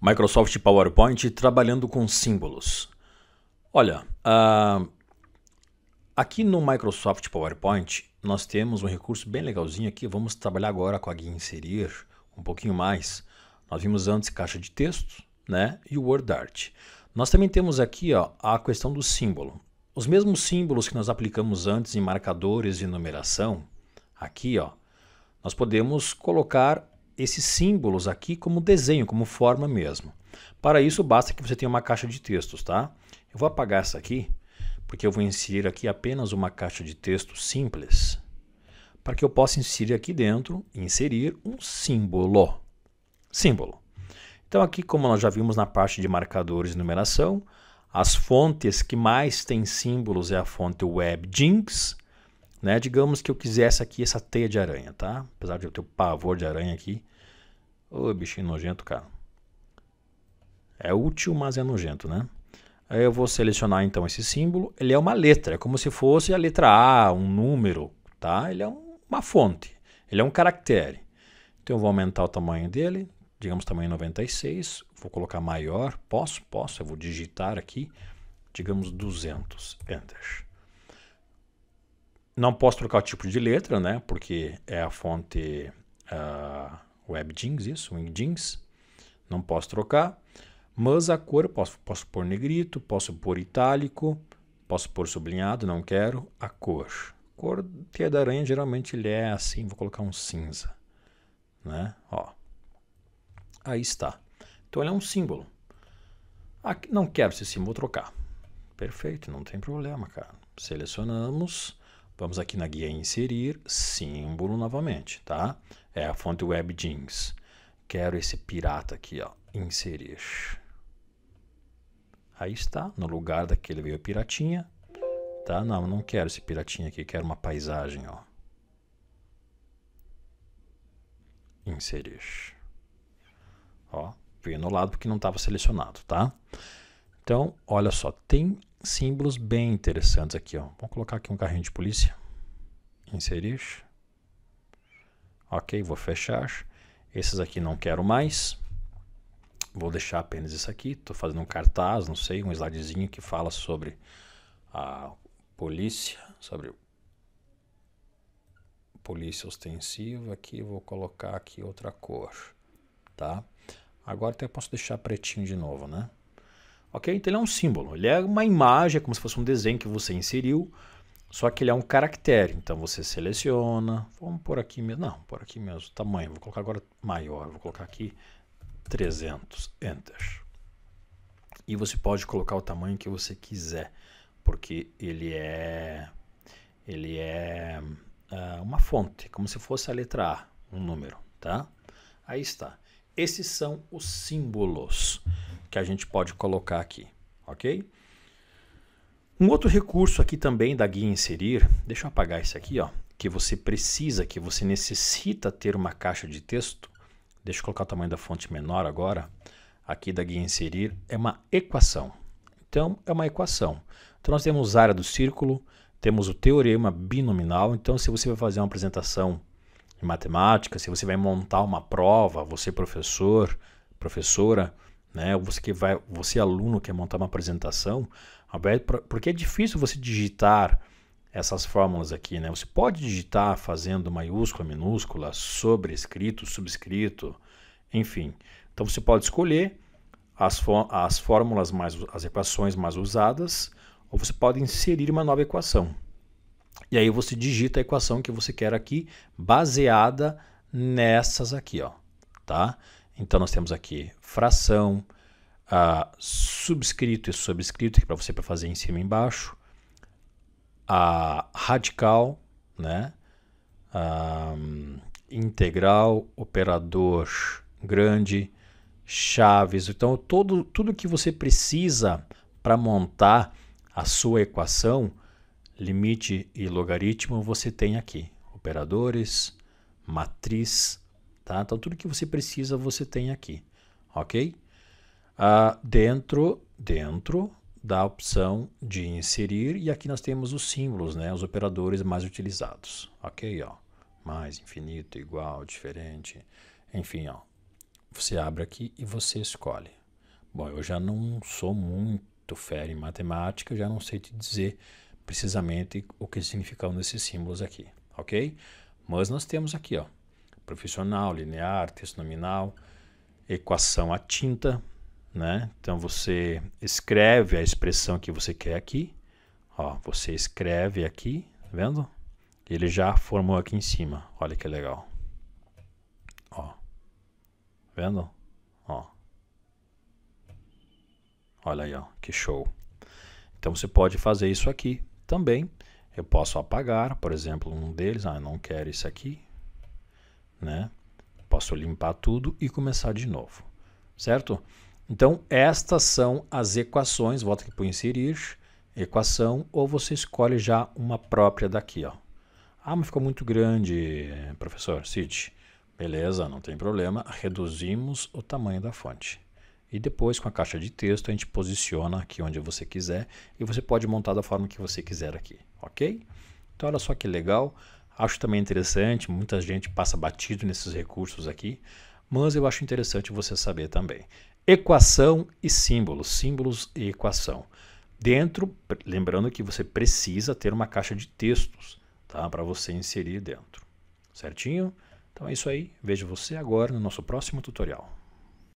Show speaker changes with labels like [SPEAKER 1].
[SPEAKER 1] Microsoft PowerPoint trabalhando com símbolos. Olha, uh, aqui no Microsoft PowerPoint nós temos um recurso bem legalzinho aqui. Vamos trabalhar agora com a guia inserir um pouquinho mais. Nós vimos antes caixa de texto né, e o WordArt. Nós também temos aqui ó, a questão do símbolo. Os mesmos símbolos que nós aplicamos antes em marcadores e numeração, aqui ó, nós podemos colocar esses símbolos aqui como desenho, como forma mesmo. Para isso, basta que você tenha uma caixa de textos, tá? Eu vou apagar essa aqui, porque eu vou inserir aqui apenas uma caixa de texto simples, para que eu possa inserir aqui dentro, inserir um símbolo. Símbolo. Então, aqui, como nós já vimos na parte de marcadores e numeração, as fontes que mais têm símbolos é a fonte WebGinx, né? Digamos que eu quisesse aqui essa teia de aranha, tá? Apesar de eu ter o pavor de aranha aqui. Ô, bichinho nojento, cara. É útil, mas é nojento, né? Aí eu vou selecionar então esse símbolo. Ele é uma letra, é como se fosse a letra A, um número, tá? Ele é uma fonte, ele é um caractere. Então eu vou aumentar o tamanho dele, digamos tamanho 96. Vou colocar maior, posso? Posso. Eu vou digitar aqui, digamos 200. Enter. Não posso trocar o tipo de letra, né? Porque é a fonte uh, ah, WebGenes, isso, WinGenes. Não posso trocar. Mas a cor, posso, posso pôr negrito, posso pôr itálico, posso pôr sublinhado, não quero. A cor. Cor teia é da aranha geralmente ele é assim, vou colocar um cinza. Né? Ó. Aí está. Então ele é um símbolo. Aqui, não quero esse símbolo, vou trocar. Perfeito, não tem problema, cara. Selecionamos Vamos aqui na guia inserir símbolo novamente, tá? É a fonte jeans. Quero esse pirata aqui, ó, inserir. Aí está, no lugar daquele veio piratinha. Tá? Não, não quero esse piratinha aqui, quero uma paisagem, ó. Inserir. Ó, veio no lado porque não estava selecionado, tá? Então, olha só, tem símbolos bem interessantes aqui. Ó. Vamos colocar aqui um carrinho de polícia. Inserir. Ok, vou fechar. Esses aqui não quero mais. Vou deixar apenas isso aqui. Estou fazendo um cartaz, não sei, um slidezinho que fala sobre a polícia, sobre polícia ostensiva. Aqui vou colocar aqui outra cor, tá? Agora até posso deixar pretinho de novo, né? Ok? Então ele é um símbolo. Ele é uma imagem, é como se fosse um desenho que você inseriu, só que ele é um caractere. Então você seleciona. Vamos por aqui mesmo. Não, por aqui mesmo. Tamanho. Vou colocar agora maior. Vou colocar aqui 300. Enter. E você pode colocar o tamanho que você quiser, porque ele é ele é uh, uma fonte, como se fosse a letra A, um número, tá? Aí está. Esses são os símbolos que a gente pode colocar aqui, ok? Um outro recurso aqui também da guia inserir, deixa eu apagar esse aqui, ó, que você precisa, que você necessita ter uma caixa de texto, deixa eu colocar o tamanho da fonte menor agora, aqui da guia inserir, é uma equação. Então, é uma equação. Então, nós temos área do círculo, temos o teorema binominal. Então, se você vai fazer uma apresentação em matemática, se você vai montar uma prova, você professor, professora, né? você que vai, você aluno quer montar uma apresentação, porque é difícil você digitar essas fórmulas aqui, né? Você pode digitar fazendo maiúscula, minúscula, sobrescrito, subscrito, enfim. Então você pode escolher as, as fórmulas mais, as equações mais usadas, ou você pode inserir uma nova equação. E aí você digita a equação que você quer aqui, baseada nessas aqui, ó, tá? Então nós temos aqui fração, a subscrito e subscrito, que é para você para fazer em cima e embaixo, a radical, né? A integral, operador grande, chaves. Então, todo, tudo que você precisa para montar a sua equação, limite e logaritmo, você tem aqui. Operadores, matriz, Tá? Então, tudo que você precisa você tem aqui, ok? Ah, dentro, dentro da opção de inserir e aqui nós temos os símbolos, né? Os operadores mais utilizados, ok? Ó, mais, infinito, igual, diferente, enfim, ó. Você abre aqui e você escolhe. Bom, eu já não sou muito fera em matemática, já não sei te dizer precisamente o que significam esses símbolos aqui, ok? Mas nós temos aqui, ó, profissional, linear, texto nominal, equação à tinta, né? Então você escreve a expressão que você quer aqui, ó, você escreve aqui, tá vendo? Ele já formou aqui em cima, olha que legal, ó, tá vendo? Ó, olha aí, ó, que show. Então você pode fazer isso aqui também. Eu posso apagar, por exemplo, um deles, ah, não quero isso aqui, né? Posso limpar tudo e começar de novo, certo? Então, estas são as equações, volta aqui para inserir, equação, ou você escolhe já uma própria daqui, ó. Ah, mas ficou muito grande, professor Cid. Beleza, não tem problema, reduzimos o tamanho da fonte. E depois, com a caixa de texto, a gente posiciona aqui onde você quiser e você pode montar da forma que você quiser aqui, ok? Então, olha só que legal. Acho também interessante, muita gente passa batido nesses recursos aqui, mas eu acho interessante você saber também. Equação e símbolos, símbolos e equação. Dentro, lembrando que você precisa ter uma caixa de textos tá? para você inserir dentro. Certinho? Então é isso aí. Vejo você agora no nosso próximo tutorial.